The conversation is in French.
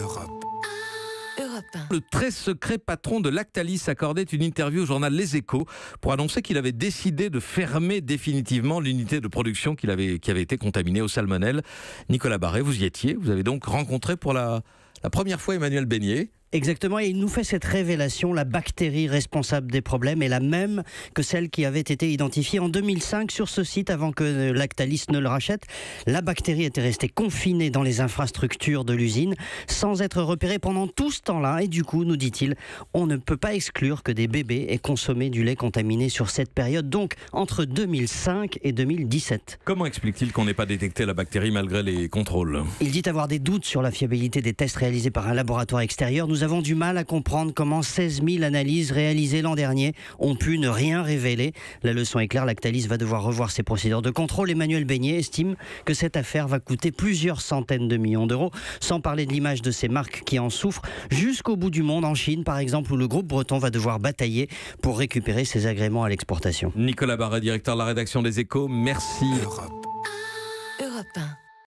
Europe. Le très secret patron de Lactalis accordait une interview au journal Les Échos pour annoncer qu'il avait décidé de fermer définitivement l'unité de production qui avait été contaminée au salmonelle. Nicolas Barré, vous y étiez. Vous avez donc rencontré pour la, la première fois Emmanuel Beignet. Exactement, et il nous fait cette révélation, la bactérie responsable des problèmes est la même que celle qui avait été identifiée en 2005 sur ce site avant que euh, Lactalis ne le rachète. La bactérie était restée confinée dans les infrastructures de l'usine sans être repérée pendant tout ce temps-là, et du coup, nous dit-il, on ne peut pas exclure que des bébés aient consommé du lait contaminé sur cette période, donc entre 2005 et 2017. Comment explique-t-il qu'on n'ait pas détecté la bactérie malgré les contrôles Il dit avoir des doutes sur la fiabilité des tests réalisés par un laboratoire extérieur nous avons du mal à comprendre comment 16 000 analyses réalisées l'an dernier ont pu ne rien révéler. La leçon est claire, Lactalis va devoir revoir ses procédures de contrôle. Emmanuel Beignet estime que cette affaire va coûter plusieurs centaines de millions d'euros, sans parler de l'image de ces marques qui en souffrent, jusqu'au bout du monde, en Chine par exemple, où le groupe breton va devoir batailler pour récupérer ses agréments à l'exportation. Nicolas Barret, directeur de la rédaction des Échos, merci. Europe.